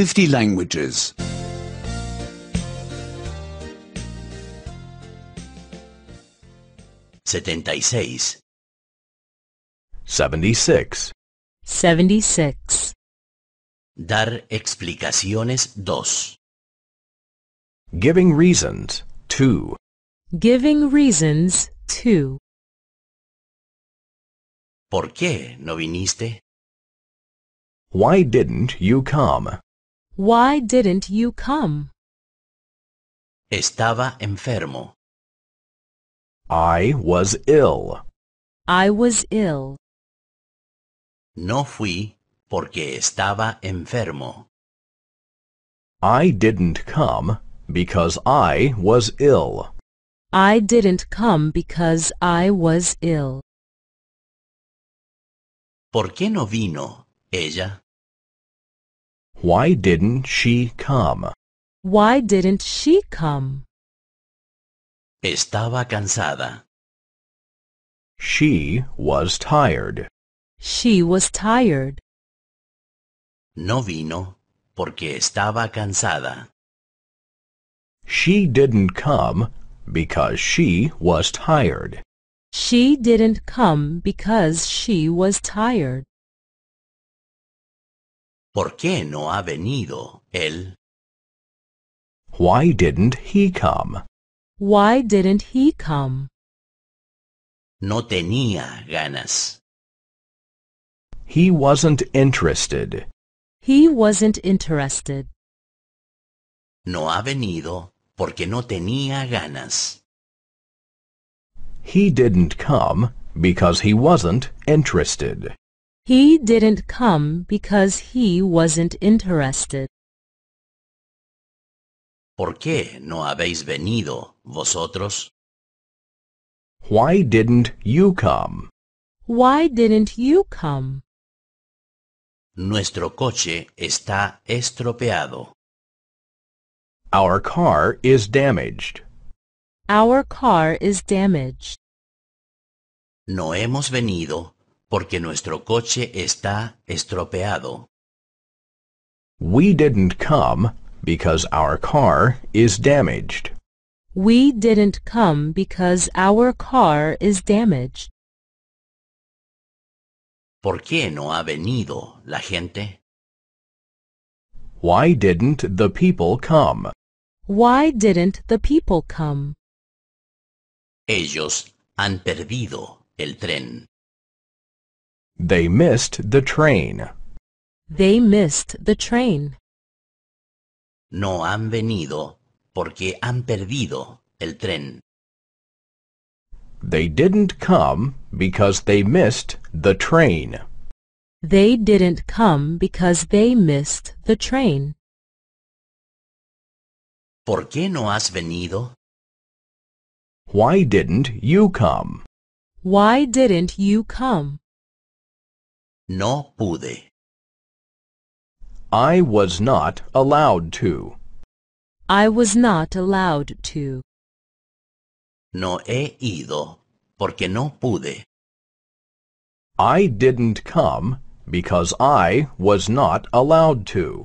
50 languages. 76 76 76 Dar explicaciones 2 Giving reasons 2 Giving reasons 2 ¿Por qué no viniste? Why didn't you come? Why didn't you come? Estaba enfermo. I was ill. I was ill. No fui porque estaba enfermo. I didn't come because I was ill. I didn't come because I was ill. ¿Por qué no vino ella? Why didn't she come? Why didn't she come? Estaba cansada. She was tired. She was tired. No vino porque estaba cansada. She didn't come because she was tired. She didn't come because she was tired. ¿Por qué no ha venido él? Why didn't he come? Why didn't he come? No tenía ganas. He wasn't interested. He wasn't interested. No ha venido porque no tenía ganas. He didn't come because he wasn't interested. He didn't come because he wasn't interested. ¿Por qué no habéis venido vosotros? Why didn't you come? Why didn't you come? Nuestro coche está estropeado. Our car is damaged. Our car is damaged. No hemos venido porque nuestro coche está estropeado. We didn't come because our car is damaged. We didn't come because our car is damaged. ¿Por qué no ha venido la gente? Why didn't the people come? Why didn't the people come? Ellos han perdido el tren. They missed the train. They missed the train. No han venido porque han perdido el tren. They didn't come because they missed the train. They didn't come because they missed the train. ¿Por qué no has venido? Why didn't you come? Why didn't you come? No pude. I was not allowed to. I was not allowed to. No he ido porque no pude. I didn't come because I was not allowed to.